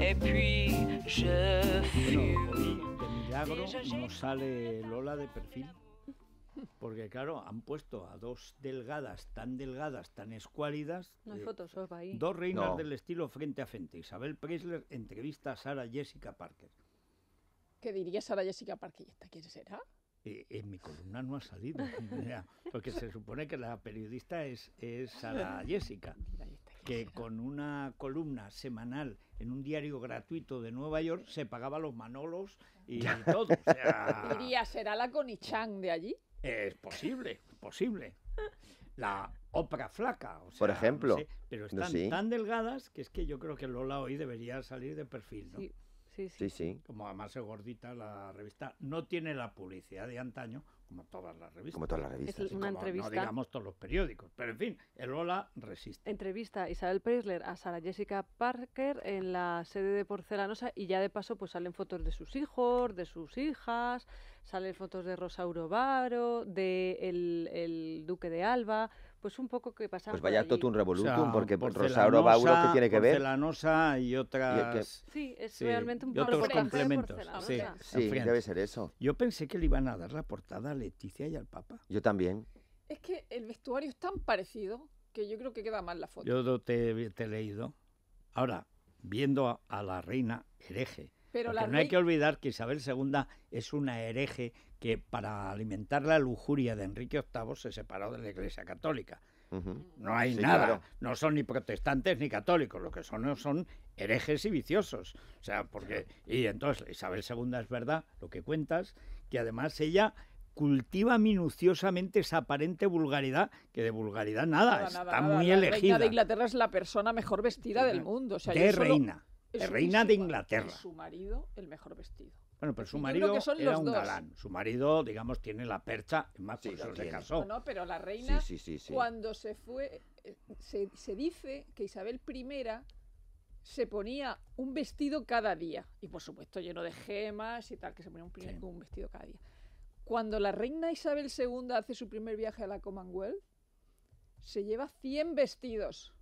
et puis je de milagro no sale Lola de perfil. Porque claro, han puesto a dos delgadas, tan delgadas, tan escuálidas. No hay eh, ahí. Dos reinas del estilo frente a frente. Isabel Preisler entrevista a Sara Jessica Parker. ¿Qué diría Sara Jessica Parker? ¿Y esta quién será? Eh, en mi columna no ha salido. porque se supone que la periodista es, es Sara Jessica que con una columna semanal en un diario gratuito de Nueva York se pagaba los manolos y, todo. ¿será la conichang de allí? Es posible, posible. La ópera flaca. Por ejemplo. pero están tan delgadas que es que yo creo que Lola hoy debería salir de perfil, ¿no? Sí, sí, sí. sí. Como además se gordita, la revista no tiene la publicidad de antaño, como todas las revistas. Es una entrevista. No digamos todos los periódicos, pero en fin, el Ola resiste. Entrevista Isabel Preisler a Sara Jessica Parker en la sede de Porcelanosa y ya de paso pues salen fotos de sus hijos, de sus hijas, salen fotos de Rosauro Baro, de el, el Duque de Alba, pues un poco que pues pasamos. Pues vaya totum revolutum, o sea, porque Rosauro Bauro, ¿qué tiene que ver? Porcelanosa y Y otra Sí, es realmente un y otros complementos. Sí, sí debe ser eso. Yo pensé que le iban a dar la portada a Leticia y al Papa. Yo también. Es que el vestuario es tan parecido que yo creo que queda mal la foto. Yo te, he leído. Ahora, viendo a, la reina hereje. Pero no hay que olvidar que Isabel II es una hereje que para alimentar la lujuria de Enrique VIII se separó de la Iglesia Católica. No hay nada, no son ni protestantes ni católicos, lo que son son herejes y viciosos. O sea, porque y entonces Isabel II es verdad lo que cuentas, que además ella cultiva minuciosamente esa aparente vulgaridad, que de vulgaridad nada, está muy elegida. La reina de Inglaterra es la persona mejor vestida del mundo, o sea, reina, es reina de Inglaterra. Su marido el mejor vestido. Bueno, pero su marido era un galán. Su marido, digamos, tiene la percha, más se casó. No, pero la reina, cuando se fue, eh, se, dice que Isabel I se ponía un vestido cada día. Y por supuesto lleno de gemas y tal, que se ponía un, vestido cada día. Cuando la reina Isabel II hace su primer viaje a la Commonwealth, se lleva 100 vestidos.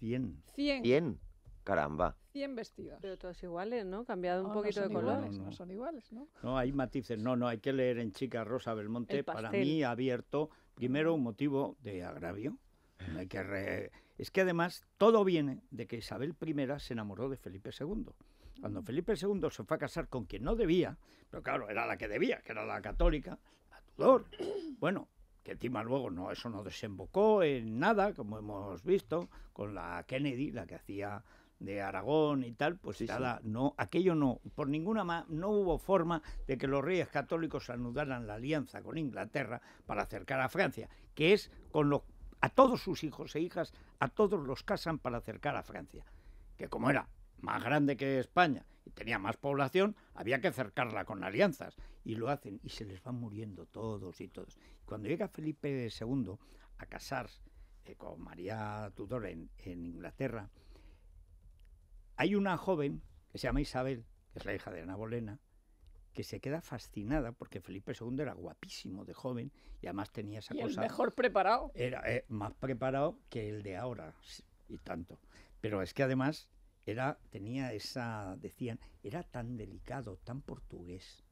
100. 100. 100. Caramba. bien vestidos. Pero todos iguales, ¿no? Cambiado un ah, poquito de colores. no, son iguales, ¿no? No, hay matices. No, no, hay que leer en Chica Rosa Belmonte. Para mí, abierto, primero, un motivo de agravio. hay que Es que además todo viene de que Isabel I se enamoró de Felipe II. Cuando Felipe II se fue a casar con quien no debía, pero claro, era la que debía, que era la católica, la Tudor. Bueno, que encima luego no, eso no desembocó en nada, como hemos visto, con la Kennedy, la que hacía de Aragón y tal, pues nada, no, aquello no, por ninguna más, no hubo forma de que los reyes católicos anudaran la alianza con Inglaterra para acercar a Francia, que es con los a todos sus hijos e hijas, a todos los casan para acercar a Francia, que como era más grande que España y tenía más población, había que acercarla con alianzas, y lo hacen, y se les van muriendo todos y todos. Cuando llega Felipe II a casar eh, con María Tudor en Inglaterra, hay una joven que se llama Isabel, que es la hija de Ana Bolena, que se queda fascinada porque Felipe II era guapísimo de joven y además tenía esa cosa. mejor preparado. Era eh, más preparado que el de ahora y tanto. Pero es que además era tenía esa decían era tan delicado, tan portugués.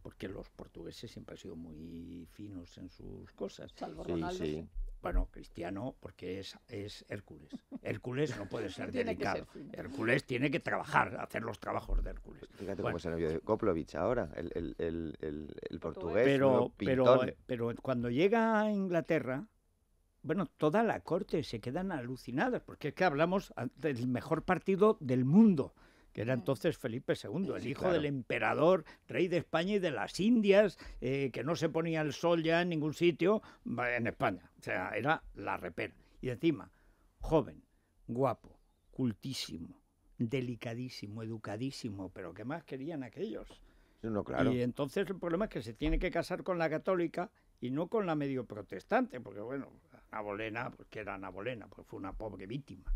Porque los portugueses siempre han sido muy finos en sus cosas. Salvo Sí. Bueno, cristiano porque es, Hércules. Hércules no puede ser delicado. Hércules tiene que trabajar, hacer los trabajos de Hércules. Fíjate cómo se novio de Koplovich ahora, el, el, el, el portugués. Pero, pero, eh, pero cuando llega a Inglaterra, bueno, toda la corte se quedan alucinadas, porque es que hablamos ah, del mejor partido del mundo que era mm. entonces Felipe II, el hijo del emperador, rey de España y de las Indias, eh, que no se ponía el sol ya en ningún sitio en España. O sea, era la repera. Y encima, joven, guapo, cultísimo, delicadísimo, educadísimo, pero ¿qué más querían aquellos? No, claro. Y entonces el problema es que se tiene que casar con la católica y no con la medio protestante, porque bueno, Ana Bolena, pues que era Ana Bolena, pues fue una pobre víctima.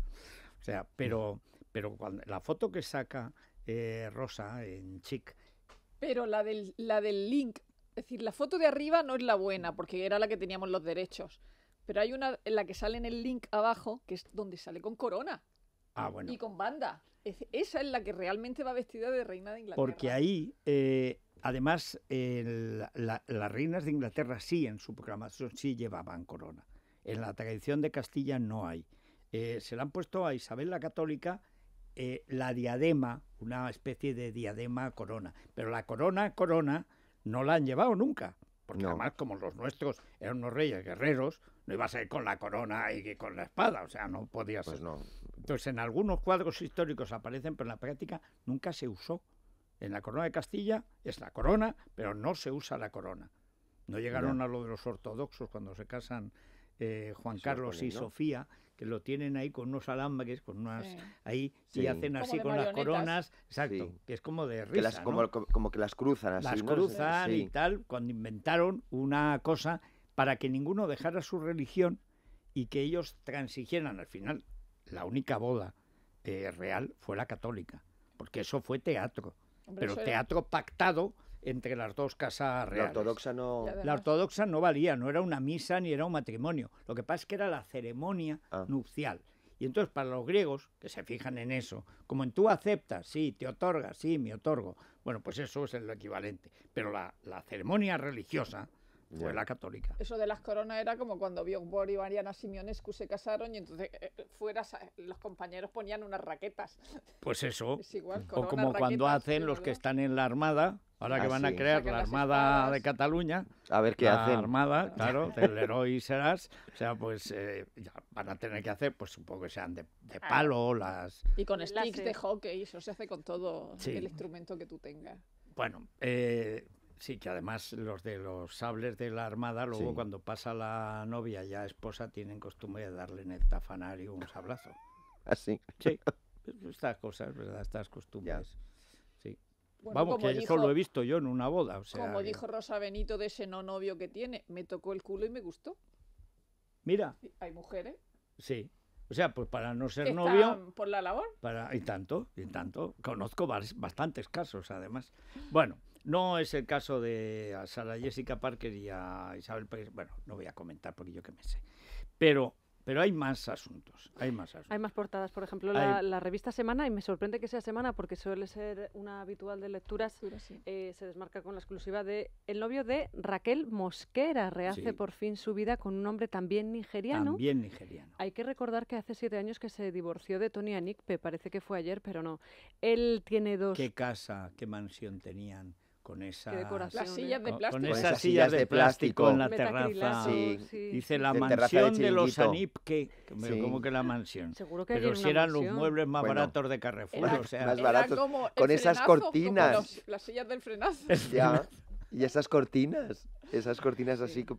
O sea, pero... Pero la foto que saca eh, Rosa en Chic. Pero la del, la del link, es decir, la foto de arriba no es la buena, porque era la que teníamos los derechos. Pero hay una en la que sale en el link abajo, que es donde sale con corona. Ah, bueno. Y con banda. esa es la que realmente va vestida de reina de Inglaterra. Porque ahí, eh, además, las reinas de Inglaterra sí en su programación sí llevaban corona. En la tradición de Castilla no hay. Eh, se la han puesto a Isabel la Católica eh, la diadema, una especie de diadema corona. Pero la corona corona no la han llevado nunca. Porque además, como los nuestros eran unos reyes guerreros, no iba a ser con la corona y con la espada, o sea, no podía pues ser. no. Entonces, en algunos cuadros históricos aparecen, pero en la práctica nunca se usó. En la corona de Castilla es la corona, pero no se usa la corona. No llegaron a lo de los ortodoxos cuando se casan eh, Juan Carlos y Sofía, que lo tienen ahí con unos alambres, con unas ahí, y hacen así con las coronas, exacto, que es como de risa. como, que las cruzan así. Las cruzan y tal, cuando inventaron una cosa para que ninguno dejara su religión y que ellos transigieran. Al final, la única boda eh, real fue la católica, porque eso fue teatro, pero teatro pactado entre las dos casas reales. La ortodoxa no... La, ortodoxa no valía, no era una misa ni era un matrimonio. Lo que pasa es que era la ceremonia ah. nupcial. Y entonces para los griegos, que se fijan en eso, como en tú aceptas, sí, te otorgas, sí, me otorgo, bueno, pues eso es el equivalente. Pero la, la ceremonia religiosa, fue la católica. Eso de las coronas era como cuando bor y Mariana Simionescu se casaron y entonces eh, eh, fuera, los compañeros ponían unas raquetas. Pues eso. es igual, o como cuando hacen los que están en la Armada, ahora que ah, van a crear la Armada de Cataluña. A ver qué hacen. La Armada, claro, del héroe Serás. O sea, pues eh, van a tener que hacer, pues supongo que sean de, de ah. palo, las... Y con sticks de hockey, eso se hace con todo el instrumento que tú tengas. Bueno, eh, Sí, que además los de los sables de la Armada, luego cuando pasa la novia ya esposa, tienen costumbre de darle en el tafanario un sablazo. Así. Ah, sí, pues estas cosas, ¿verdad? Estas costumbres. Sí. Vamos, que eso lo he visto yo en una boda. O sea, como dijo Rosa Benito de ese no novio que tiene, me tocó el culo y me gustó. Mira. Hay mujeres. Sí. O sea, pues para no ser novio. Por la labor. Para, y tanto, y tanto. Conozco bastantes casos, además. Bueno. No es el caso de a Sara Jessica Parker y a Isabel Pérez. Bueno, no voy a comentar porque yo que me sé. Pero pero hay más asuntos, hay más Hay más portadas, por ejemplo, la, revista Semana, y me sorprende que sea Semana porque suele ser una habitual de lecturas, eh, se desmarca con la exclusiva de el novio de Raquel Mosquera, rehace por fin su vida con un hombre también nigeriano. También nigeriano. Hay que recordar que hace siete años que se divorció de Tony Anikpe, parece que fue ayer, pero no. Él tiene dos... ¿Qué casa, qué mansión tenían? con esa ¿eh? Con, esas, sillas de plástico, en la terraza. Sí, Dice la mansión de, los Anipke, que como que la mansión. Seguro que Pero si eran los muebles más baratos de Carrefour, o sea, con esas cortinas. las sillas del frenazo. Ya. Y esas cortinas, esas cortinas así que,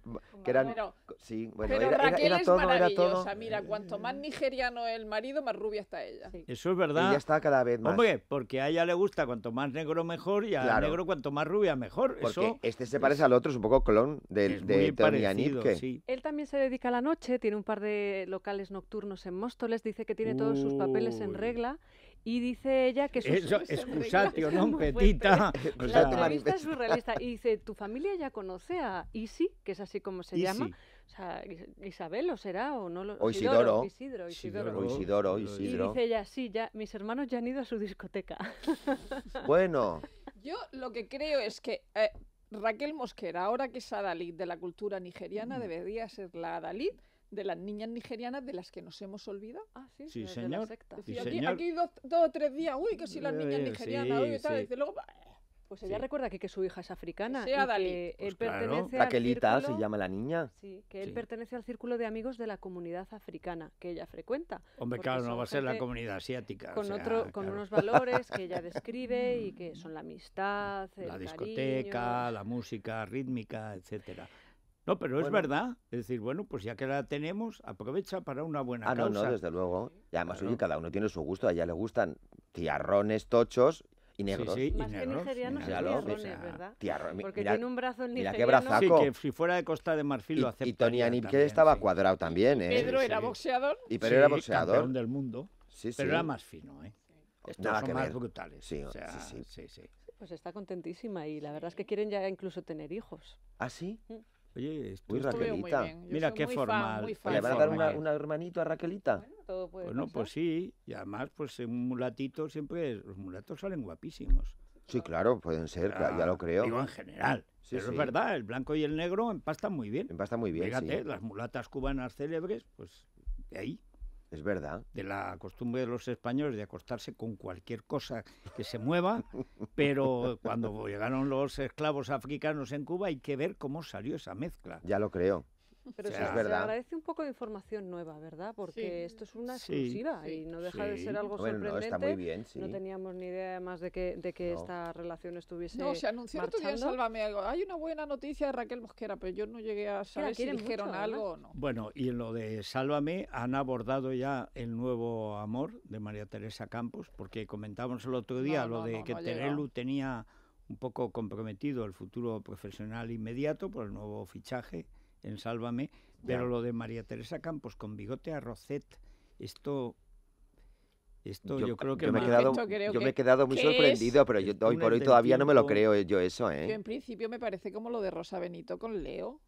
eran... sí, bueno, era, todo, Era Mira, cuanto mm. más nigeriano el marido, más rubia está ella. Eso es verdad. ya está cada vez más. Hombre, porque a ella le gusta cuanto más negro mejor y a negro cuanto más rubia mejor. Porque este se parece al otro, es un poco clon del, de, de sí. Él también se dedica a la noche, tiene un par de locales nocturnos en Móstoles, dice que tiene todos sus papeles en regla y dice ella que sus, Eso, petita. la entrevista es surrealista. Y dice, tu familia ya conoce a Isi, que es así como se llama. O Isabel o será o no lo... Isidoro. Isidoro, Isidoro. Y dice ella, sí, ya, mis hermanos ya han ido a su discoteca. Bueno. Yo lo que creo es que... Eh, Raquel Mosquera, ahora que es Adalid de la cultura nigeriana, mm. debería ser la Adalid de las niñas nigerianas de las que nos hemos olvidado. Ah, sí, sí aquí, dos, o tres días, uy, que si las eh, niñas nigerianas, uy, luego... Pues ella recuerda que, su hija es africana. Que pues pertenece Raquelita se llama la niña. Sí, que él pertenece al círculo de amigos de la comunidad africana que ella frecuenta. Hombre, claro, no va a ser la comunidad asiática. Con, otro, con unos valores que ella describe y que son la amistad, La discoteca, la música rítmica, etcétera. No, pero es verdad. Es decir, bueno, pues ya que la tenemos, aprovecha para una buena ah, no, no, desde luego. Y además, cada uno tiene su gusto. A ella le gustan tiarrones, tochos y negros. Sí, sí, y negros, que nigerianos, sí, tiarrones, ¿verdad? Tiarrones, Porque tiene un brazo nigeriano. Mira qué brazaco. Sí, que si fuera de Costa de Marfil lo Y Tony que estaba cuadrado también, ¿eh? Pedro era boxeador. Y Pedro era boxeador. del mundo. Sí, sí. Pero era más fino, ¿eh? Estos más brutales. sí. sí, sí. Pues está contentísima y la verdad es que quieren ya incluso tener hijos. ¿Ah, sí? Mm. Oye, estoy Raquelita. Muy Mira qué formal. ¿Le van a dar una, hermanito a Raquelita? Bueno, pues sí. Y además, pues un mulatito siempre. Los mulatos salen guapísimos. Sí, claro, pueden ser, ya lo ah, creo. Digo en general. Sí, es verdad, el blanco y el negro empastan muy bien. Empastan muy bien. Fíjate, las mulatas cubanas célebres, pues de ahí. Es verdad. De la costumbre de los españoles de acostarse con cualquier cosa que se mueva, pero cuando llegaron los esclavos africanos en Cuba hay que ver cómo salió esa mezcla. Ya lo creo. Pero sí, se, es se agradece un poco de información nueva, ¿verdad? Porque esto es una exclusiva y no deja de ser algo sorprendente. No, está muy bien, no teníamos ni idea más de que, esta relación estuviese No, se anunció otro día Sálvame algo. Hay una buena noticia de Raquel Mosquera, pero yo no llegué a saber si dijeron algo o no. Bueno, y en lo de Sálvame han abordado ya el nuevo amor de María Teresa Campos, porque comentábamos el otro día lo de que Terelu tenía un poco comprometido el futuro profesional inmediato por el nuevo fichaje en Sálvame, pero lo de María Teresa Campos con bigote a Rosette, esto esto yo, creo que me, he quedado, yo me he quedado muy sorprendido, pero yo hoy por hoy todavía no me lo creo yo eso, ¿eh? en principio me parece como lo de Rosa Benito con Leo,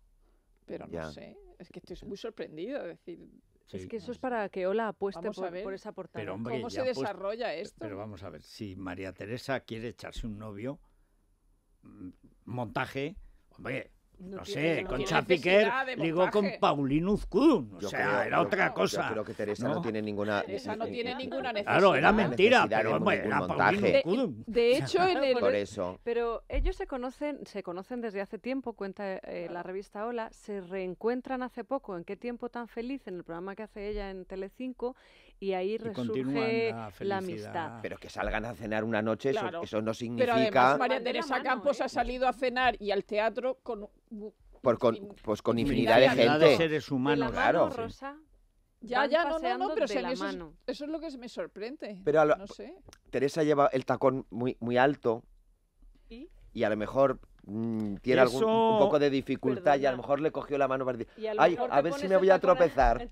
pero no sé, es que estoy muy sorprendido, es decir... es que eso es para que Ola apueste por, esa portada. Pero, hombre, ¿Cómo se desarrolla esto? Pero vamos a ver, si María Teresa quiere echarse un novio, mm, montaje, hombre, no, sé, con Concha Piquer ligó con Paulino Uzcún. O sea, era otra cosa. creo que Teresa no, tiene ninguna. necesidad. Eh, eh, claro, era mentira, pero era De, hecho, Pero ellos se conocen, se conocen desde hace tiempo, cuenta eh, la revista Hola. Se reencuentran hace poco en Qué tiempo tan feliz, en el programa que hace ella en Telecinco y ahí la, amistad. Pero que salgan a cenar una noche, eso, eso, no significa... María Teresa Campos ¿eh? ha salido a cenar y al teatro con... Por, pues, pues con infinidad, de gente. seres humanos, claro. Ya, ya, no, no, no, pero eso, es, lo que me sorprende. no sé. Teresa lleva el tacón muy, muy alto ¿Y? ¿Y? a lo mejor Mm, tiene un poco de dificultad y a lo mejor le cogió la mano para decir, a ay, a ver si me voy a tropezar.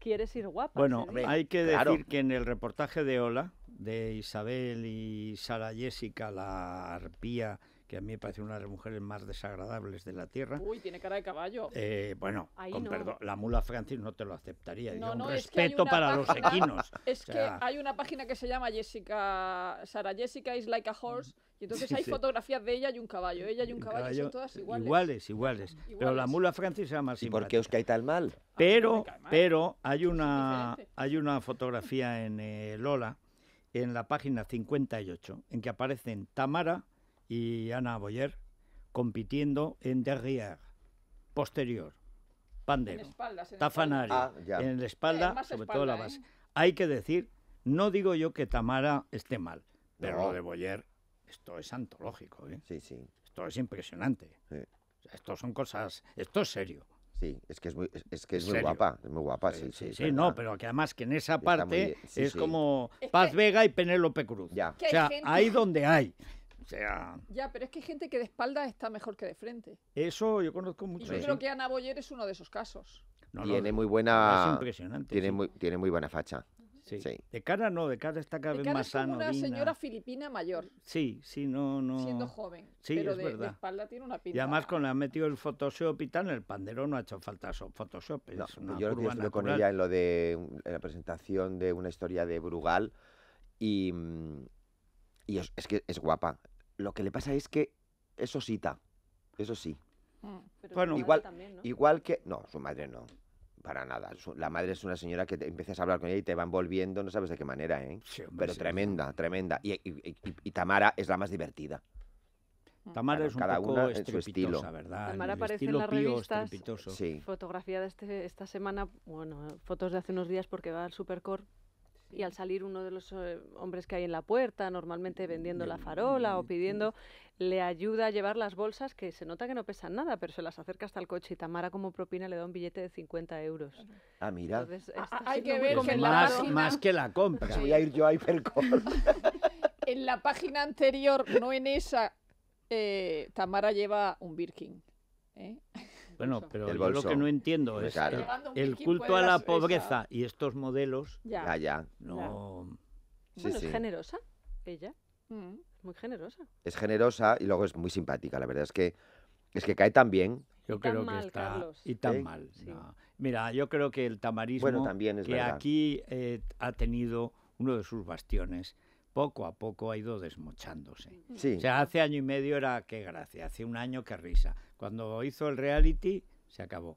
quieres Bueno, hay que decir que en el reportaje de Hola de Isabel y Sara Jessica, la arpía que a mí me parece una de las mujeres más desagradables de la tierra. Uy, tiene cara de caballo. Eh, bueno, con perdón, la mula Francis no te lo aceptaría. No, respeto para los equinos. Es que hay una página que se llama Jessica, Sara Jessica is like a horse. Y entonces hay fotografías de ella y un caballo. Ella y un caballo, son todas iguales. Iguales, iguales. Pero la mula Francis llama más ¿Y por qué os cae tal ah, mal? Pero, pero hay una, hay una fotografía en eh, Lola, en la página 58, en que aparecen Tamara, y Ana Boyer compitiendo en derrière, posterior, pandero, en en tafanario, ah, en la espalda, eh, sobre todo la base. ¿eh? Hay que decir, no digo yo que Tamara esté mal, pero lo de Boyer, esto es antológico, ¿eh? Sí, Esto es impresionante. Sí. esto son cosas, esto es serio. Sí, es que es muy, es que es muy guapa, es muy guapa, sí, sí. Sí, no, pero que además que en esa parte es como Paz Vega y Penélope Cruz. Ya. O sea, ahí donde hay. Ya, pero es que hay gente que de espalda está mejor que de frente. Eso yo conozco mucho. yo creo que Ana Boyer es uno de esos casos. tiene muy buena... impresionante. Tiene, muy, tiene muy buena facha. Sí. De cara no, de cara está cada vez cara más es una señora filipina mayor. Sí, sí, no, no. Siendo joven. Sí, pero es de, verdad. espalda tiene una pinta. Y además con la metido el Photoshop y tal, el pandero no ha hecho falta Photoshop. yo lo estuve con ella en lo de la presentación de una historia de Brugal y, mm, y es que es guapa. Lo que le pasa es que eso cita eso sí. Ah, pero bueno, igual, igual que... No, su madre no para nada. La madre es una señora que te empiezas a hablar con ella y te va envolviendo, no sabes de qué manera, ¿eh? Pero tremenda, tremenda. Y, Tamara es la más divertida. Mm. Tamara es un cada poco es su estilo. ¿verdad? Tamara aparece en las revistas, fotografía de este, esta semana, bueno, fotos de hace unos días porque va al Supercore y al salir uno de los eh, hombres que hay en la puerta, normalmente vendiendo la farola o pidiendo, le ayuda a llevar las bolsas que se nota que no pesan nada, pero se las acerca hasta el coche y Tamara como propina le da un billete de 50 euros. Ah, mira. hay que ver que más, más, que la compra. Voy a ir yo a en la página anterior, no en esa, eh, Tamara lleva un Birkin. ¿eh? Bueno, pero yo lo que no entiendo es el, culto a la pobreza y estos modelos. Ya, ya. No. es generosa ella. Mm. muy generosa. Es generosa y luego es muy simpática. La verdad es que es que cae tan bien. Yo creo que está y tan mal. Mira, yo creo que el tamarismo también es que aquí eh, ha tenido uno de sus bastiones poco a poco ha ido desmochándose. Sí. O sea, hace año y medio era qué gracia, hace un año qué risa. Cuando hizo el reality, se acabó.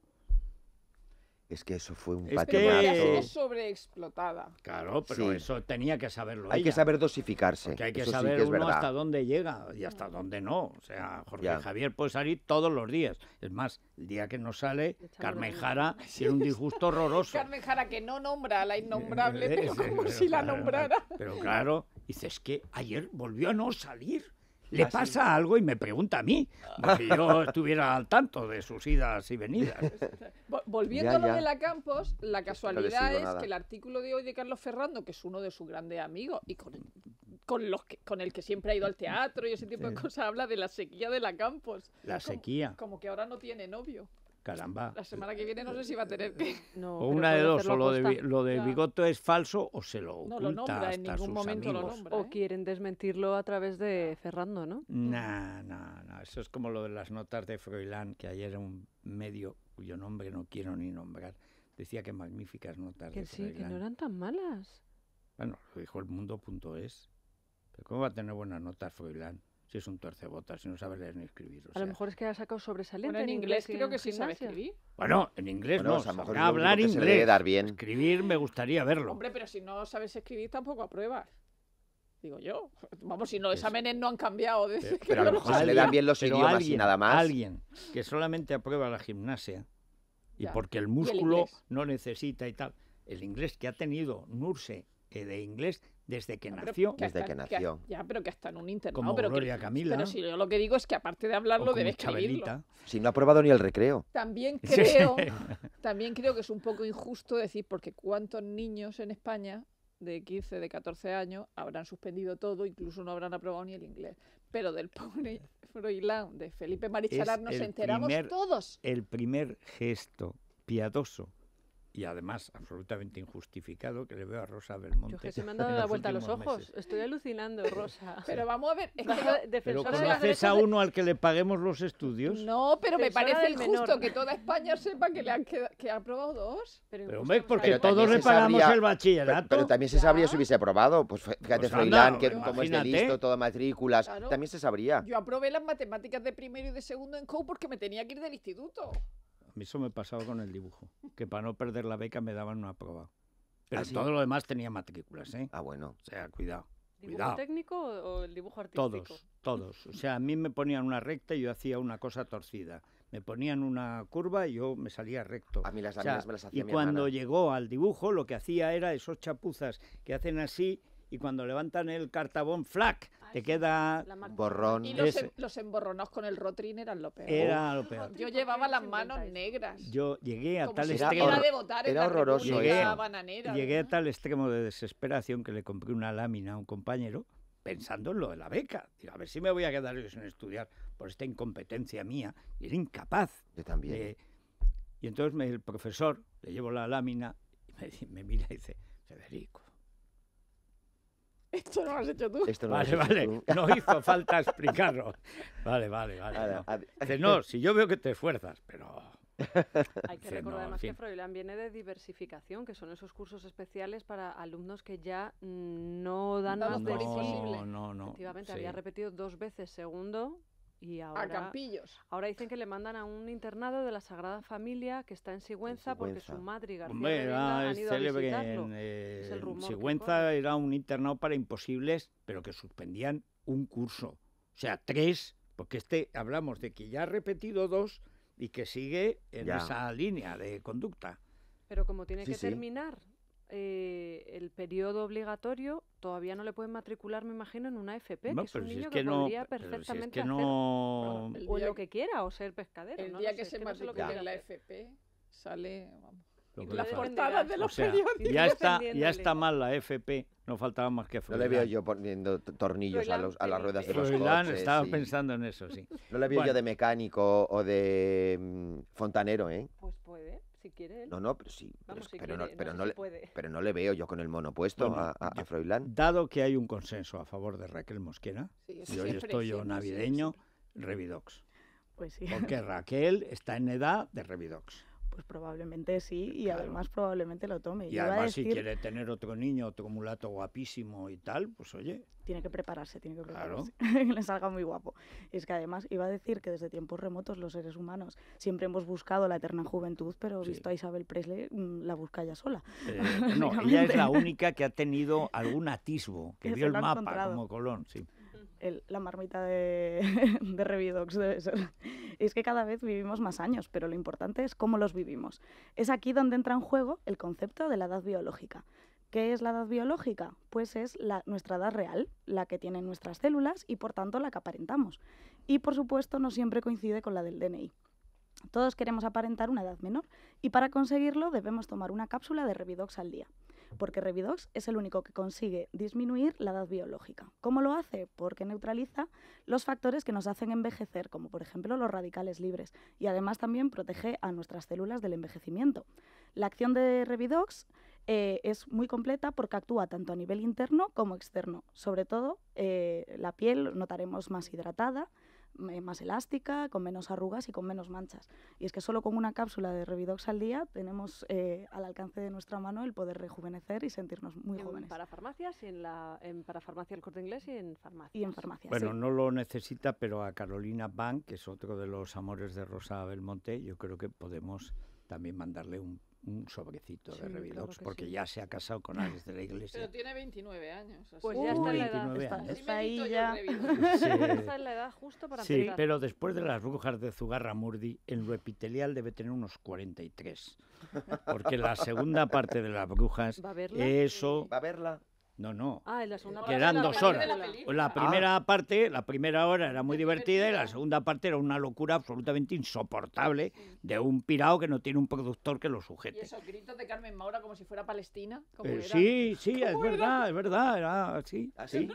Es que eso fue un es que... Es sobreexplotada. Claro, pero eso tenía que saberlo. Hay que saber dosificarse. Porque hay que saber uno hasta dónde llega y hasta dónde no. O sea, Jorge Javier puede salir todos los días. Es más, el día que no sale, Carmen Jara tiene un disgusto horroroso. Carmen Jara que no nombra a la eh, innombrable, eh, pero como si la nombrara. Pero claro, dices que ayer volvió a no salir. ¿Ah, le pasa algo y me pregunta a mí, si yo estuviera al tanto de sus idas y venidas. Volviendo a lo de la Campos, la casualidad es que el artículo de hoy de Carlos Ferrando, que es uno de sus grandes amigos y con, con, los que, con el que siempre ha ido al teatro y ese tipo de cosas, habla de la sequía de la Campos. La sequía. Como que ahora no tiene novio. Caramba. La semana que viene no sé si va a tener que. o una de dos, o lo de, lo es falso o se lo oculta hasta en ningún momento O ¿eh? quieren desmentirlo a través de Ferrando, ¿no? Nah, nah, nah. Eso es como lo de las notas de Froilán, que ayer un medio cuyo nombre no quiero ni nombrar decía que magníficas notas que de Froilán. sí, que no eran tan malas. Bueno, lo dijo el mundo.es. ¿cómo va a tener buenas notas Froilán? si es un torcebotas, si no sabes leer ni escribir. A lo mejor es que ha sacado sobresaliente. en, inglés, creo que sí escribir. Bueno, en inglés no, a lo a mejor hablar inglés. bien. Escribir me gustaría verlo. Hombre, pero si no sabes escribir tampoco apruebas. Digo yo. Vamos, si los exámenes no han cambiado. pero, que pero a lo mejor se le dan bien los idiomas y nada más. Alguien que solamente aprueba la gimnasia y porque el músculo no necesita y tal. El inglés que ha tenido Nurse eh, de inglés desde que nació. que nació. ya, pero que hasta en un internado. Como Gloria Camila. si yo lo que digo es que aparte de hablarlo, debe escribirlo. Si no ha aprobado ni el recreo. También creo, también creo que es un poco injusto decir, porque cuántos niños en España de 15, de 14 años habrán suspendido todo, incluso no habrán aprobado ni el inglés. Pero del pobre Froilán, de Felipe Marichalar, nos enteramos todos. El primer gesto piadoso y además absolutamente injustificado que le veo a Rosa Belmonte. Yo que se me han dado la vuelta a los ojos. Estoy alucinando, Rosa. pero vamos a ver. Es que ¿Pero conoces a uno al que le paguemos los estudios? No, pero me parece injusto que toda España sepa que le han, que ha aprobado dos. Pero, pero hombre, porque todos le pagamos el bachillerato. Pero, también se sabría si hubiese aprobado. Pues fíjate, pues Froilán, que como es de listo, todas matrículas, también se sabría. Yo aprobé las matemáticas de primero y de segundo en COU porque me tenía que ir del instituto. A mí eso me pasaba con el dibujo, que para no perder la beca me daban una prueba. Pero ¿Ah, todo lo demás tenía matrículas, ¿eh? Ah, bueno. O sea, cuidado. ¿Dibujo técnico o el dibujo artístico? Todos, todos. O sea, a mí me ponían una recta y yo hacía una cosa torcida. Me ponían una curva y yo me salía recto. A mí las me las hacía Y cuando llegó al dibujo, lo que hacía era esos chapuzas que hacen así y cuando levantan el cartabón, ¡flac! te queda borrón. Y em-, los, emborronados con el Rotrin eran lo peor. Era lo peor. Yo llevaba las manos negras. Yo llegué a tal extremo. Era, de horroroso. llegué, a tal extremo de desesperación que le compré una lámina a un compañero pensando en lo de la beca. Digo, a ver si me voy a quedar sin estudiar por esta incompetencia mía. era incapaz. Yo también. y entonces me, el profesor, le llevo la lámina y me mira y dice, Federico, esto lo has hecho tú. vale, vale. No hizo falta explicarlo. Vale, vale, vale. no. Dice, no, si yo veo que te esfuerzas, pero. Hay que recordar más que Froilán viene de diversificación, que son esos cursos especiales para alumnos que ya mm, no dan no, más de No, no, no. Efectivamente, había repetido dos veces segundo y ahora, Campillos. Ahora dicen que le mandan a un internado de la Sagrada Familia que está en Sigüenza, porque su madre y García era ah, han ido a en, eh, Sigüenza era un internado para imposibles, pero que suspendían un curso. O sea, tres, porque este hablamos de que ya ha repetido dos y que sigue en esa línea de conducta. Pero como tiene que terminar, eh, el periodo obligatorio, todavía no le pueden matricular, me imagino, en una FP, no, que es un si niño es que, no, podría perfectamente hacer, o lo que quiera, o ser pescadero. El día que se matricule en la FP, sale, vamos. Lo las portadas de los o periódicos. Ya está, ya está mal la FP, no faltaba más que Froilán. No le veo yo poniendo tornillos a, los, a, las ruedas de Froilán los coches. estaba pensando en eso, sí. No le veo yo de mecánico o de mm, fontanero, ¿eh? Pues puede. No, no, pero sí. pero, no, pero, no, le, veo yo con el mono puesto a, a, Dado que hay un consenso a favor de Raquel Mosquera, y hoy estoy yo navideño, Revidox. Pues Porque Raquel está en edad de Revidox. Pues probablemente sí, y además probablemente lo tome. Y además, si quiere tener otro niño, otro mulato guapísimo y tal, pues oye. Tiene que prepararse, tiene que prepararse. Claro. que le salga muy guapo. es que además iba a decir que desde tiempos remotos los seres humanos siempre hemos buscado la eterna juventud, pero visto a Isabel Presley, mm, la busca ella sola. Eh, no, ella es la única que ha tenido algún atisbo, que, vio el mapa como Colón, sí la marmita de, Revidox Es que cada vez vivimos más años, pero lo importante es cómo los vivimos. Es aquí donde entra en juego el concepto de la edad biológica. ¿Qué es la edad biológica? Pues es la, nuestra edad real, la que tienen nuestras células y por tanto la que aparentamos. Y por supuesto no siempre coincide con la del DNI. Todos queremos aparentar una edad menor y para conseguirlo debemos tomar una cápsula de Revidox al día porque Revidox es el único que consigue disminuir la edad biológica. ¿Cómo lo hace? Porque neutraliza los factores que nos hacen envejecer, como por ejemplo los radicales libres, y además también protege a nuestras células del envejecimiento. La acción de Revidox eh, es muy completa porque actúa tanto a nivel interno como externo. Sobre todo, eh, la piel notaremos más hidratada, más elástica, con menos arrugas y con menos manchas. Y es que solo con una cápsula de Revidox al día tenemos eh, al alcance de nuestra mano el poder rejuvenecer y sentirnos muy jóvenes. Para farmacias y en la en para farmacia el corte inglés y en farmacia. Y en Bueno, no lo necesita, pero a Carolina Bank, que es otro de los amores de Rosa Belmonte, yo creo que podemos también mandarle un un sobrecito de Revilox porque ya se ha casado con alguien de la iglesia. Pero tiene 29 años. Pues ya está, la edad, está, ahí ya. Sí. Está la edad justo para Sí, pero después de las brujas de Zugarramurdi, en lo epitelial debe tener unos 43. Porque la segunda parte de las brujas, eso... ¿Va a verla? No, no. Ah, en dos horas. La, ah. primera parte, la primera hora era muy divertida y la segunda parte era una locura absolutamente insoportable de un pirao que no tiene un productor que lo sujete. ¿Y esos gritos de Carmen Maura como si fuera Palestina? Eh, sí, sí, es verdad, es verdad, era así, así.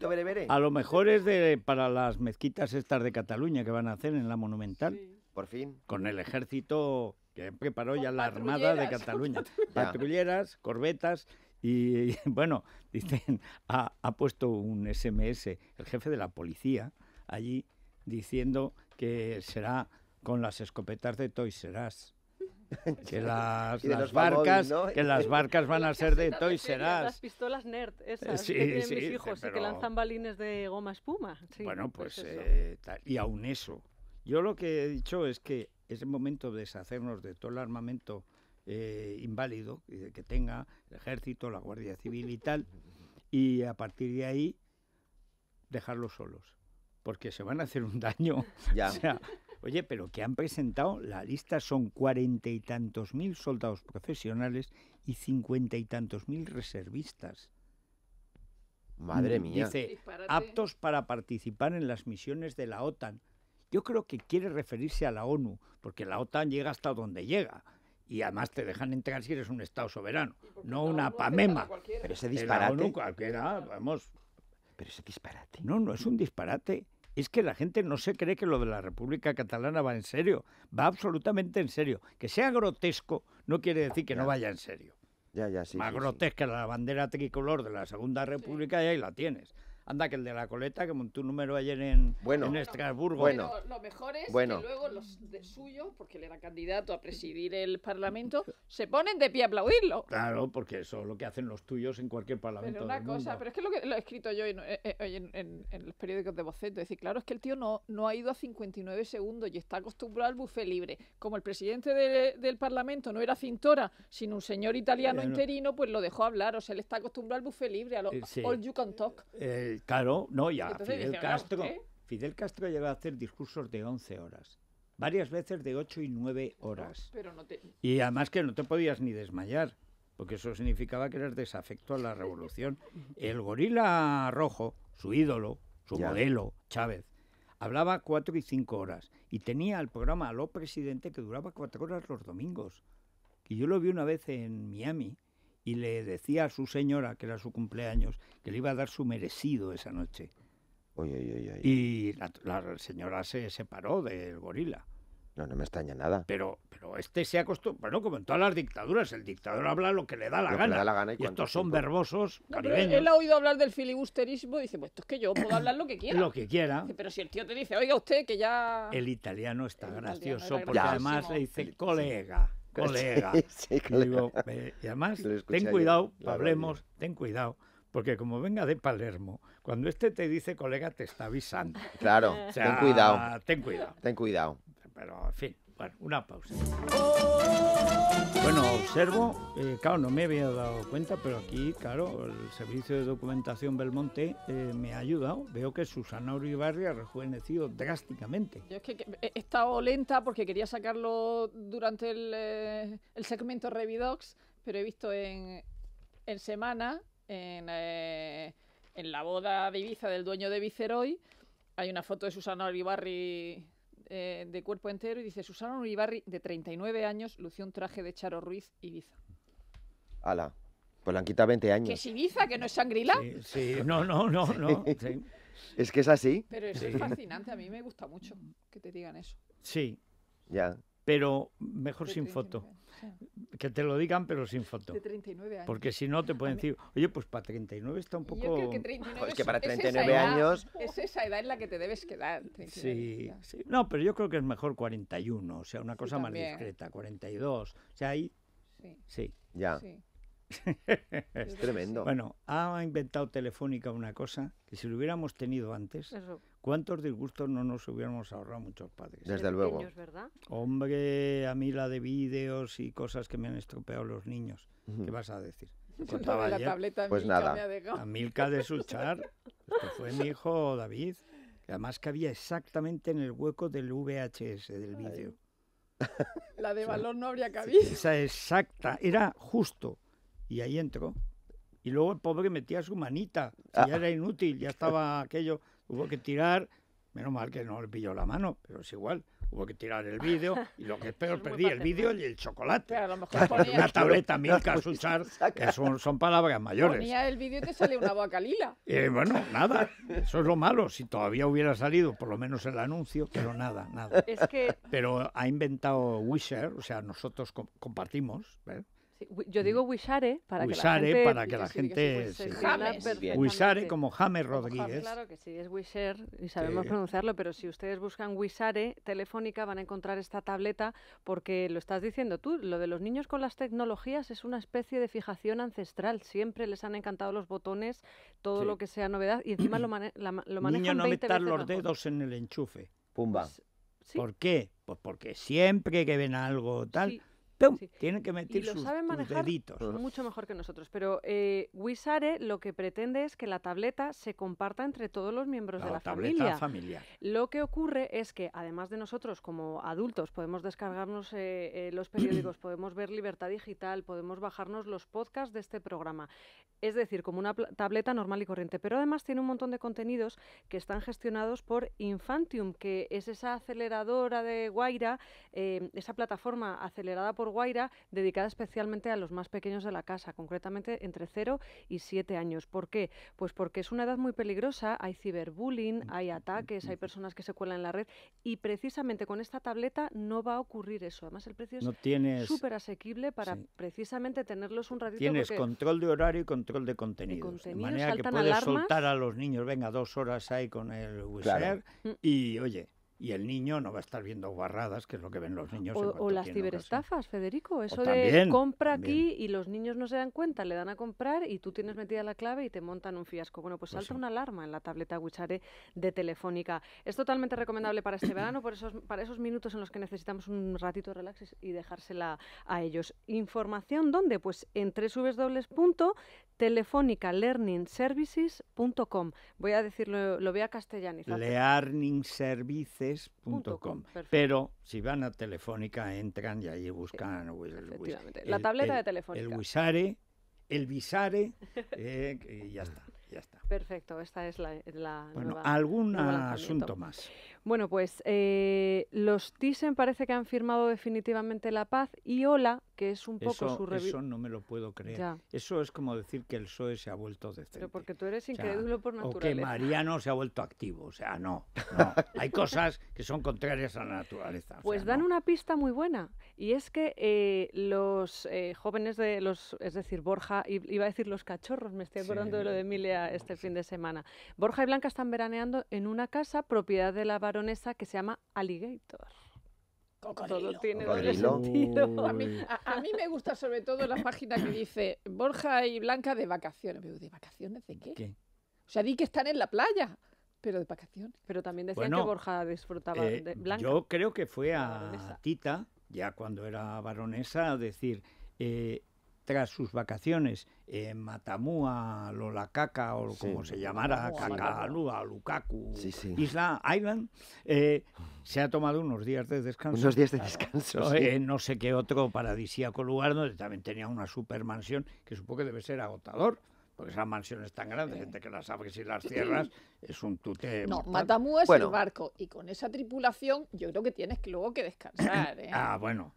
bere a lo mejor es de, para las mezquitas estas de Cataluña que van a hacer en la Monumental. Por fin. Con el ejército que preparó ya la Armada de Cataluña. Patrulleras, corbetas y bueno, dicen, ha, puesto un SMS el jefe de la policía allí diciendo que será con las escopetas de Toys Que las, barcas, que las barcas van a ser de Toys Las pistolas nerd, esas que mis hijos que lanzan balines de goma espuma. bueno, pues, pues eh, tal, y aún eso. Yo lo que he dicho es que es el momento de deshacernos de todo el armamento eh, inválido eh, que tenga el ejército, la Guardia Civil y tal, y a partir de ahí dejarlos solos, porque se van a hacer un daño. oye, pero que han presentado, la lista son cuarenta y tantos mil soldados profesionales y cincuenta y tantos mil reservistas. Madre mm, mía. Dice, aptos para participar en las misiones de la OTAN. Yo creo que quiere referirse a la ONU, porque la OTAN llega hasta donde llega y además te dejan entrar si eres un Estado soberano, no una PAMEMA. Pero ese disparate. vamos. Pero ese disparate. No, no es un disparate. Es que la gente no se cree que lo de la República Catalana va en serio. Va absolutamente en serio. Que sea grotesco no quiere decir que no vaya en serio. Ya, ya, sí. Más grotesca la bandera tricolor de la Segunda República y ahí la tienes. Anda, que el de la coleta, que montó un número ayer en, en Estrasburgo. Bueno, lo mejor es que luego los de suyo, porque él era candidato a presidir el Parlamento, se ponen de pie a aplaudirlo. Claro, porque eso es lo que hacen los tuyos en cualquier Parlamento. Pero una cosa, pero es que lo que lo he escrito yo eh, eh, en, los periódicos de boceto, es decir, claro, es que el tío no, no ha ido a 59 segundos y está acostumbrado al bufé libre. Como el presidente del Parlamento no era Cintora, sino un señor italiano interino, pues lo dejó hablar. O sea, le está acostumbrado al bufé libre, a lo eh, all you can talk claro, no, ya, ¿eh?". Fidel Castro. Fidel Castro llegó a hacer discursos de 11 horas, varias veces de 8 y 9 horas. Y además que no te podías ni desmayar, porque eso significaba que eras desafecto a la revolución. El gorila rojo, su ídolo, su modelo, Chávez, hablaba 4 y 5 horas y tenía el programa lo Presidente que duraba 4 horas los domingos. Y yo lo vi una vez en Miami y le decía a su señora, que era su cumpleaños, que le iba a dar su merecido esa noche. y la, señora se separó del gorila. No, no me extraña nada. Pero, pero este se acostumbrado, bueno, como en todas las dictaduras, el dictador habla lo que le da la, gana. Y, estos son verbosos no, Él ha oído hablar del filibusterismo y dice, pues esto es que yo puedo hablar lo que quiera. lo que quiera. pero si el tío te dice, oiga usted que ya... El italiano está gracioso porque además le dice, colega colega. Y, además, ten cuidado, hablemos, ten cuidado. Porque como venga de Palermo, cuando este te dice colega, te está avisando. Claro, ten cuidado. Ten cuidado. Ten cuidado. Pero, en fin. Bueno, una pausa. Bueno, observo, eh, claro, no me había dado cuenta, pero aquí, claro, el Servicio de Documentación Belmonte eh, me ha ayudado. Veo que Susana Uribarri ha rejuvenecido drásticamente. Yo es que, eh, he estado lenta porque quería sacarlo durante el, segmento Revidox, pero he visto en, semana, en, en la boda de Ibiza del dueño de Viceroy, hay una foto de Susana Uribarri eh, de cuerpo entero y dice Susana Uribarri, de 39 años, lució un traje de Charo Ruiz Ibiza. Ala, pues le han quitado 20 años. Que es Ibiza, que no es Sangrila. Sí, no, no, no, no. Es que es así. Pero es fascinante, a mí me gusta mucho que te digan eso. Sí. Ya pero mejor sin foto. Que te lo digan, pero sin foto. De 39 años. Porque si no, te pueden decir, oye, pues para 39 está un poco. que es, que para 39 años. es esa edad en la que te debes quedar. Sí, sí, No, pero yo creo que es mejor 41, o sea, una cosa más discreta, 42. O sea, ahí. Sí. sí. Ya. Sí es tremendo. Bueno, ha inventado Telefónica una cosa que si lo hubiéramos tenido antes, ¿cuántos disgustos no nos hubiéramos ahorrado muchos padres? Desde luego. ¿verdad? Hombre, a mí la de vídeos y cosas que me han estropeado los niños. ¿Qué vas a decir? pues nada. a Milka de Suchar, que este fue mi hijo David, que además cabía exactamente en el hueco del VHS del vídeo. La de valor no habría cabido. Esa exacta, era justo y ahí entró. Y luego el pobre metía su manita, ah. ya era inútil, ya estaba aquello, hubo que tirar, menos mal que no le pilló la mano, pero es igual, hubo que tirar el vídeo y lo que es peor, perdí el vídeo y el chocolate. a una tableta mil Suchar, que son, son, palabras mayores. Ponía el vídeo te sale una boca lila. Eh, bueno, nada, eso es lo malo. Si todavía hubiera salido, por lo menos el anuncio, pero nada, nada. Pero ha inventado Wisher, o sea, nosotros compartimos, yo digo Wishare para que la gente... para que Wishare como James Rodríguez. Claro que sí, es Wishare y sabemos pronunciarlo, pero si ustedes buscan Wishare telefónica van a encontrar esta tableta porque lo estás diciendo tú, lo de los niños con las tecnologías es una especie de fijación ancestral. Siempre les han encantado los botones, todo lo que sea novedad y encima lo, mane manejan Niño, no los dedos en el enchufe. Pumba. ¿Por qué? Pues porque siempre que ven algo tal, tienen que meter y lo saben manejar Mucho mejor que nosotros. Pero eh, Wisare eh, lo que pretende es que la tableta se comparta entre todos los miembros la de la familia. familiar. Lo que ocurre es que, además de nosotros como adultos, podemos descargarnos eh, eh, los periódicos, podemos ver Libertad Digital, podemos bajarnos los podcasts de este programa. Es decir, como una tableta normal y corriente. Pero además tiene un montón de contenidos que están gestionados por Infantium, que es esa aceleradora de Guaira, esa plataforma acelerada por Guaira dedicada especialmente a los más pequeños de la casa, concretamente entre 0 y 7 años. ¿Por qué? Pues porque es una edad muy peligrosa, hay ciberbullying, hay ataques, hay personas que se cuelan en la red y precisamente con esta tableta no va a ocurrir eso. Además el precio es súper asequible para precisamente tenerlos un ratito. Tienes control de horario y control de contenido. de manera que puedes soltar a los niños, venga, dos horas ahí con el wizard y oye y el niño no va a estar viendo guarradas, que es lo que ven los ah, niños. O, las ciberestafas, Federico, eso de compra aquí y los niños no se dan cuenta, le dan a comprar y tú tienes metida la clave y te montan un fiasco. Bueno, pues, pues salta una alarma en la tableta Wichare de Telefónica. Es totalmente recomendable para este verano, por esos, para esos minutos en los que necesitamos un ratito de relax y dejársela a ellos. ¿Información dónde? Pues en www.telefonicalearningservices.com. Voy a decirlo, lo voy a castellanizar. Learning Services pero si van a Telefónica, entran y ahí buscan eh, la tableta de Telefónica. El Wisare, el Visare, y eh, ya está. Ya está. Perfecto, esta es la, bueno, algún asunto más. Bueno, pues eh, los Thyssen parece que han firmado definitivamente la paz y Ola, que es un poco su Eso no me lo puedo creer. Eso es como decir que el PSOE se ha vuelto decente. Pero porque tú eres incrédulo por naturaleza. O que Mariano se ha vuelto activo. O sea, no. Hay cosas que son contrarias a la naturaleza. pues dan una pista muy buena. Y es que eh, los eh, jóvenes de los, es decir, Borja, iba a decir los cachorros, me estoy acordando de lo de Emilia este fin de semana. Borja y Blanca están veraneando en una casa propiedad de la baronesa que se llama Alligator. Todo tiene sentido. A mí, me gusta sobre todo la página que dice Borja y Blanca de vacaciones. ¿de vacaciones de qué? O sea, di que están en la playa, pero de vacaciones. Pero también decían que Borja disfrutaba eh, de Blanca. Yo creo que fue a Tita, ya cuando era baronesa, decir, eh, tras sus vacaciones en Matamua, Lolacaca o como se llamara, Kakalua, Lukaku, Isla Island, eh, se ha tomado unos días de descanso. Unos días de descanso. Eh, no sé qué otro paradisíaco lugar donde también tenía una supermansión que supongo que debe ser agotador porque esas mansiones tan grandes, gente que las abres y las cierras es un tute. No, es el barco y con esa tripulación yo creo que tienes que luego que descansar. Ah, ¿eh? ah, bueno.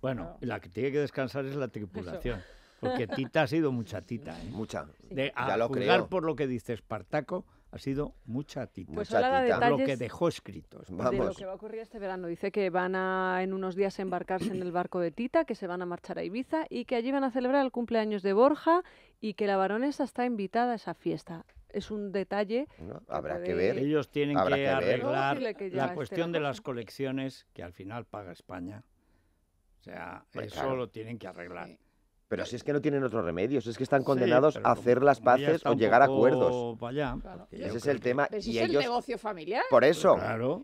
Bueno, la que tiene que descansar es la tripulación. Porque Tita ha sido mucha Tita. ¿eh? Mucha. De, a lo juzgar por lo que dice Espartaco, ha sido mucha Tita. Pues mucha tita. De lo que dejó escrito. Vamos. De lo que va a ocurrir este verano. Dice que van a en unos días embarcarse en el barco de Tita, que se van a marchar a Ibiza y que allí van a celebrar el cumpleaños de Borja y que la baronesa está invitada a esa fiesta es un detalle. habrá que, ver. Ellos tienen que, arreglar la cuestión de las colecciones que al final paga España. O sea, eso lo tienen que arreglar. Pero si es que no tienen otro remedio, es que están condenados a hacer las paces o llegar a acuerdos. Ese es el tema. Pero si es el negocio familiar. Por pues eso.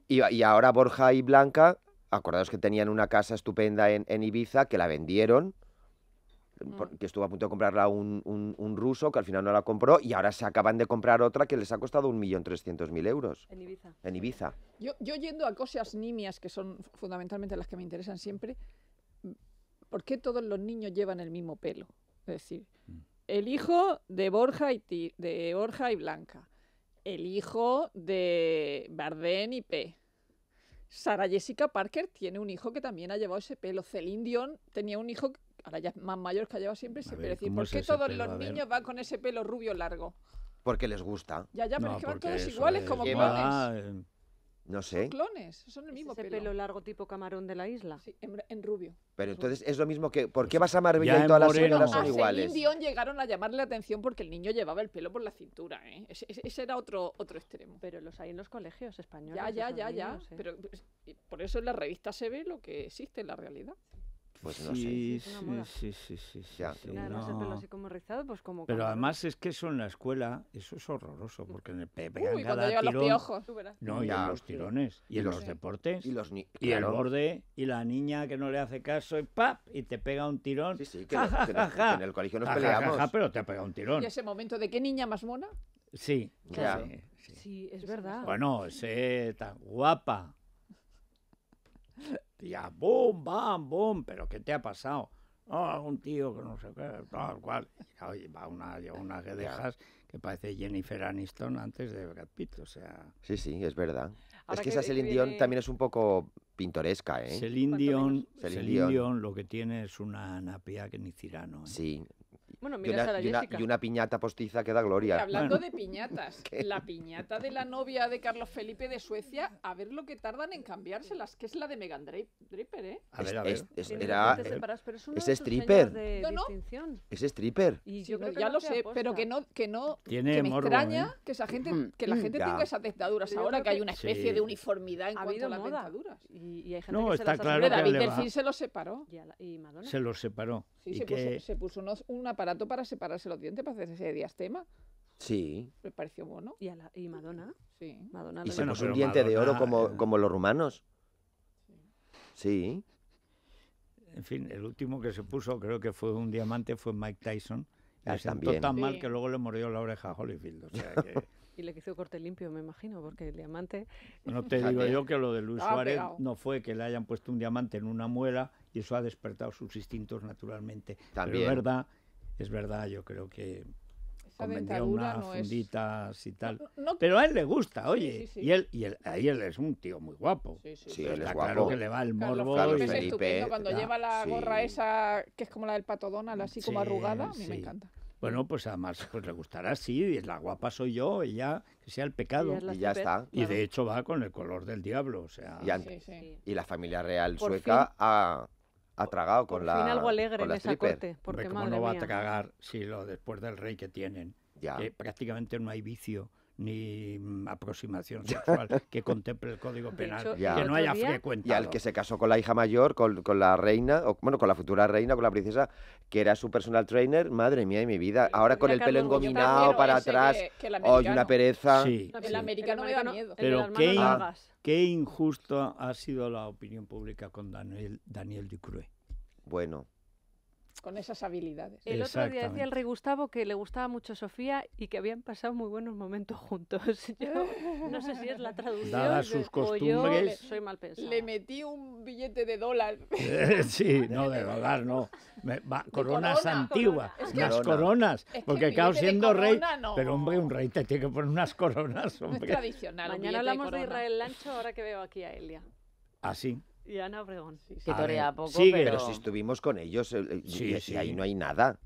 Y, ahora Borja y Blanca, acordados que tenían una casa estupenda en, Ibiza, que la vendieron, mm. que estuvo a punto de comprarla un, ruso, que al final no la compró, y ahora se acaban de comprar otra que les ha costado 1.300.000 euros. En Ibiza. En Ibiza. Yo, yo yendo a cosas nimias, que son fundamentalmente las que me interesan siempre, ¿por qué todos los niños llevan el mismo pelo? Es decir, mm. el hijo de Borja y, Blanca, el hijo de Bardén y P. Sara Jessica Parker tiene un hijo que también ha llevado ese pelo. Celindion tenía un hijo, ahora ya más mayor, que ha llevado siempre ese pelo. decir, ¿Por qué todos los niños van con ese pelo rubio largo? Porque les gusta. Ya, ya, pero es que van todos iguales como Lleva... No sé. Son clones, son el mismo ese pelo. largo tipo camarón de la isla. Sí, en, rubio. Pero entonces es lo mismo que. ¿Por qué vas a Marbella y todas las son iguales? iguales? Celine Dion llegaron a llamarle la atención porque el niño llevaba el pelo por la cintura, ¿eh? Ese, era otro, otro extremo. Pero los hay en los colegios españoles. Ya, ya, ya, ya. ¿eh? Pero pues, por eso en la revista se ve lo que existe en la realidad. Pues sí, Sí, sí, sí, sí, sí Además el pelo así como rizado, pues como... Pero además es que eso en la escuela, eso es horroroso, porque en el pepe Uy, cada cuando tirón, los piojos. No, y en los tirones, y, en los deportes, y, los el borde, y la niña que no le hace caso, y ¡pap! Y te pega un tirón. Sí, sí, que, ja, ja, que, ja, en el colegio nos peleamos. pero te ha pegado un tirón. Y ese momento de qué niña más mona. Sí, claro. sí, sí, es verdad. Bueno, es tan guapa ya boom, bam, boom, pero ¿qué te ha pasado? Ah, un tío que no sé qué, tal cual. Oye, va una, una que dejas que parece Jennifer Aniston antes de Brad Pitt, o sea... Sí, sí, es verdad. es que, esa Celine también es un poco pintoresca, ¿eh? Celine Dion, lo que tiene es una napia que ni cirano. ¿eh? Sí, bueno, y, una, y, una, piñata postiza que da gloria. hablando de piñatas, la piñata de la novia de Carlos Felipe de Suecia, a ver lo que tardan en cambiárselas, que es la de Megan Draper, ¿eh? A ver, a ver. Es, pero es, stripper. De no, no. Es stripper. Y yo ya lo sé, pero que no, que no, me extraña ¿eh? que esa gente, mm, que la gente tenga esas dictaduras ahora que, hay una especie de uniformidad en ha cuanto a las dictaduras. Y, hay gente no, que está se claro David Delfín se los separó. Se los separó. Sí, se, puso, se puso una para separarse los dientes, para hacer ese diastema. Sí. Me pareció bueno. ¿Y, a la, y Madonna? Sí. y se puso un diente de oro como, eh, como los rumanos. Sí. En fin, el último que se puso, creo que fue un diamante, fue Mike Tyson. Ah, también. tan mal que luego le mordió la oreja a Holyfield. y le quiso corte limpio, me imagino, porque el diamante... No te digo yo que lo de Luis Suárez no fue que le hayan puesto un diamante en una muela y eso ha despertado sus instintos naturalmente. También. Pero es verdad es verdad, yo creo que convendría una no funditas y tal. Pero a él le gusta, oye. Y él, y él, ahí él es un tío muy guapo. Sí, él claro que le va el morbo. cuando lleva la gorra esa, que es como la del pato así como arrugada, a mí me encanta. Bueno, pues además pues le gustará sí, la guapa soy yo, ella que sea el pecado. Y, ya está. Y de hecho va con el color del diablo, o sea. Y, la familia real sueca ha, tragado con la. alegre con la esa corte. Porque ¿Cómo no va a tragar si lo después del rey que tienen? prácticamente no hay vicio ni mm, aproximación sexual que contemple el código penal, que no haya frecuentado. Y al que se casó con la hija mayor, con, con, la reina, o bueno, con la futura reina, con la princesa, que era su personal trainer, madre mía de mi vida, ahora con el pelo engominado para atrás, hoy una pereza. Sí, el americano me da miedo. Pero, ¿qué, qué injusto ha sido la opinión pública con Daniel, Daniel Ducruy. Bueno, con esas habilidades. El otro día decía el rey Gustavo que le gustaba mucho Sofía y que habían pasado muy buenos momentos juntos. Yo no sé si es la traducción Dadas sus costumbres, le, soy Le metí un billete de dólar. Eh, sí, no, de dólar no. coronas antiguas, unas coronas. porque acabo siendo rey, pero hombre, un rey te tiene que poner unas coronas. Hombre. tradicional. Mañana hablamos de, Israel Lancho ahora que veo aquí a Elia. Así. Ah, y Ana Obregón. Sí, sí. Que torea poco, sigue. pero... si estuvimos con ellos, sí, ahí no hay nada.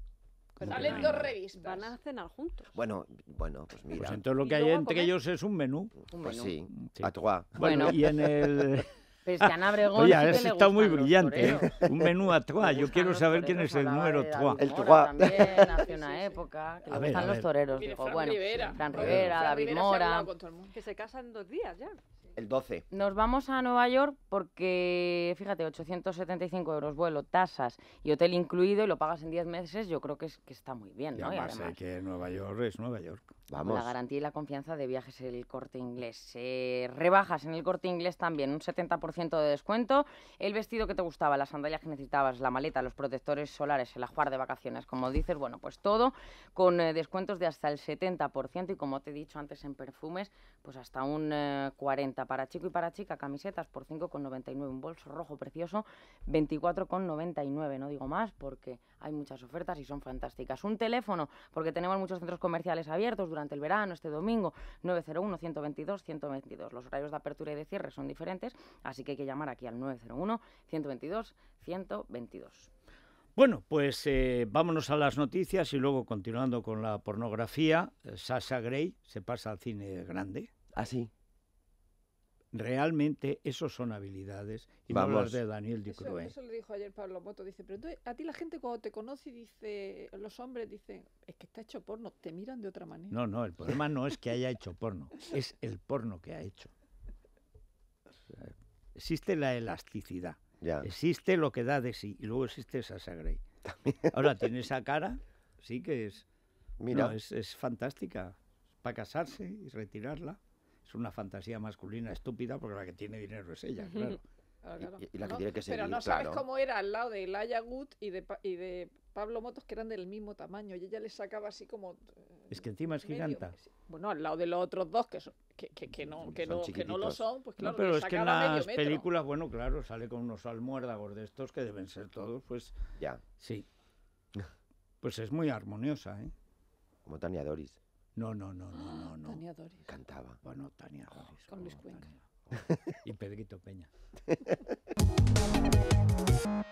Pues salen dos revistas. Van a cenar juntos. Bueno, bueno, pues, pues mira. Pues entonces lo que hay entre ellos es un menú. Un pues Sí, a trois. Bueno, y en el... Pues Ana Oye, que está muy brillante. ¿eh? Un menú a trois. Yo quiero saber quién es el número trois. El trois. También hace una época que a ver, los toreros. Fran bueno, Rivera. Fran Rivera, David Mora. Que se casan dos días ya. El 12. Nos vamos a Nueva York porque, fíjate, 875 euros vuelo, tasas y hotel incluido y lo pagas en 10 meses, yo creo que, es, que está muy bien, y ¿no? Además, que Nueva York es Nueva York la garantía y la confianza de viajes en el corte inglés. Eh, rebajas en el corte inglés también, un 70% de descuento. El vestido que te gustaba, las sandalias que necesitabas, la maleta, los protectores solares, el ajuar de vacaciones, como dices, bueno, pues todo con eh, descuentos de hasta el 70% y como te he dicho antes en perfumes, pues hasta un 40% eh, para chico y para chica, camisetas por 5,99, un bolso rojo precioso, 24,99, no digo más porque hay muchas ofertas y son fantásticas. Un teléfono, porque tenemos muchos centros comerciales abiertos durante el verano, este domingo, 901, 122, 122. Los horarios de apertura y de cierre son diferentes, así que hay que llamar aquí al 901, 122, 122. Bueno, pues eh, vámonos a las noticias y luego continuando con la pornografía, eh, Sasha Gray se pasa al cine grande. Ah, sí. Realmente eso son habilidades y Vamos. no de Daniel Eso, le dijo ayer Pablo Moto, dice, pero a ti la gente cuando te conoce dice, los hombres dicen, es que está hecho porno, te miran de otra manera. No, no, el problema no es que haya hecho porno, es el porno que ha hecho. existe la elasticidad, existe lo que da de sí y luego existe esa sagrey Ahora tiene esa cara, sí que es, Mira. es fantástica para casarse y retirarla es una fantasía masculina estúpida porque la que tiene dinero es ella, claro. Y, la que tiene que Pero no sabes cómo era al lado de Laia Gut y de, y de Pablo Motos, que eran del mismo tamaño, y ella le sacaba así como... Eh, es que encima es gigante giganta. Bueno, al lado de los otros dos, que son, no, que, no, lo son, pues claro. No, pero es que en las películas, bueno, claro, sale con unos almuérdagos de estos que deben ser todos, pues. Ya. Sí. Pues es muy armoniosa, ¿eh? Como Tania Doris. No, no, no, no, no. no. Tania Doris. Cantaba. Bueno, Tania ah, Doris. Con Luis Cuenca. Y Pedrito Peña.